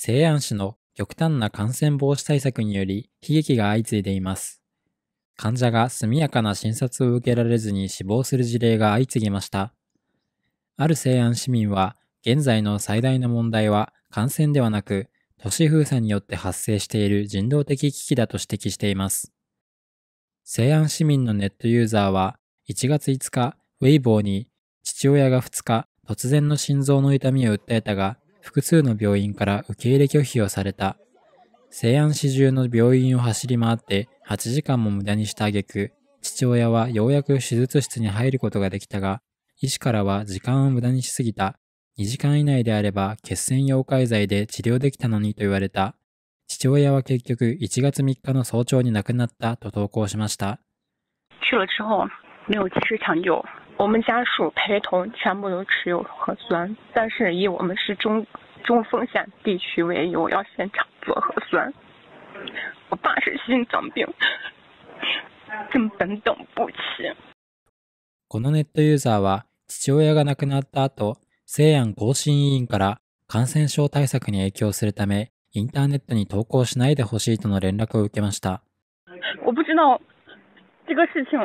西安市の極端な感染防止対策により悲劇が相次いでいます。患者が速やかな診察を受けられずに死亡する事例が相次ぎました。ある西安市民は、現在の最大の問題は感染ではなく、都市封鎖によって発生している人道的危機だと指摘しています。西安市民のネットユーザーは、1月5日、ウェイボーに、父親が2日、突然の心臓の痛みを訴えたが、複数の病院から受け入れ拒否をされた。西安市中の病院を走り回って8時間も無駄にした挙句、父親はようやく手術室に入ることができたが、医師からは時間を無駄にしすぎた。2時間以内であれば血栓溶解剤で治療できたのにと言われた。父親は結局1月3日の早朝に亡くなったと投稿しました。去了之后、没有及时抢救。我们家属陪同全部都持有核酸，但是以我们是中中风险地区为由，要现场做核酸。我爸是心脏病，根本等不起。このネットユーザーは父親が亡くなった後、西安更新委員から感染症対策に影響するためインターネットに投稿しないでほしいとの連絡を受けました。我不知道这个事情。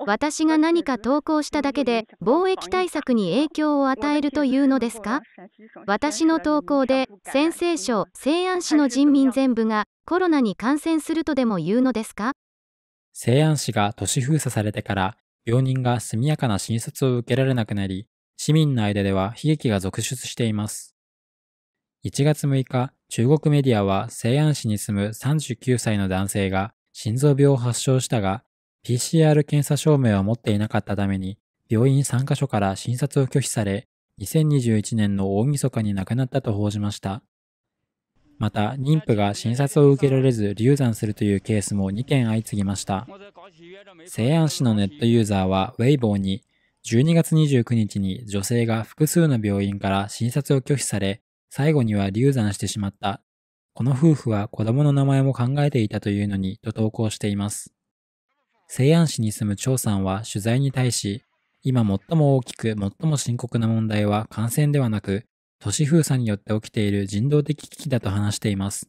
私が何か投稿しただけで貿易対策に影響を与えるというのですか私の投稿で先西省西安市の人民全部がコロナに感染するとでも言うのですか西安市が都市封鎖されてから病人が速やかな診察を受けられなくなり市民の間では悲劇が続出しています1月6日中国メディアは西安市に住む39歳の男性が心臓病を発症したが PCR 検査証明を持っていなかったために、病院3カ所から診察を拒否され、2021年の大晦日に亡くなったと報じました。また、妊婦が診察を受けられず流産するというケースも2件相次ぎました。西安市のネットユーザーは Weibo に、12月29日に女性が複数の病院から診察を拒否され、最後には流産してしまった。この夫婦は子供の名前も考えていたというのにと投稿しています。西安市に住む張さんは取材に対し、今最も大きく最も深刻な問題は感染ではなく、都市封鎖によって起きている人道的危機だと話しています。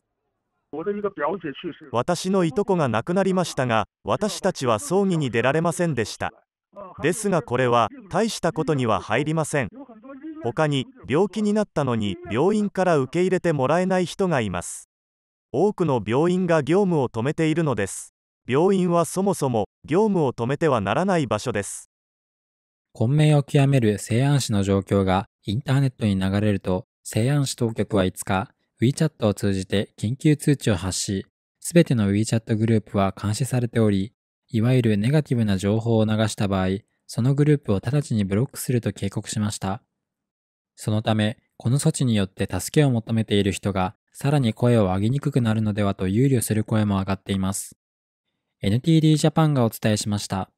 私のいとこが亡くなりましたが、私たちは葬儀に出られませんでした。ですがこれは大したことには入りません。他に病気になったのに病院から受け入れてもらえない人がいます。多くの病院が業務を止めているのです。病院はそもそも業務を止めてはならない場所です。混迷を極める西安市の状況がインターネットに流れると、西安市当局は5日、WeChat を通じて緊急通知を発し、すべての WeChat グループは監視されており、いわゆるネガティブな情報を流した場合、そのグループを直ちにブロックすると警告しました。そのため、この措置によって助けを求めている人が、さらに声を上げにくくなるのではと憂慮する声も上がっています。NTD ジャパンがお伝えしました。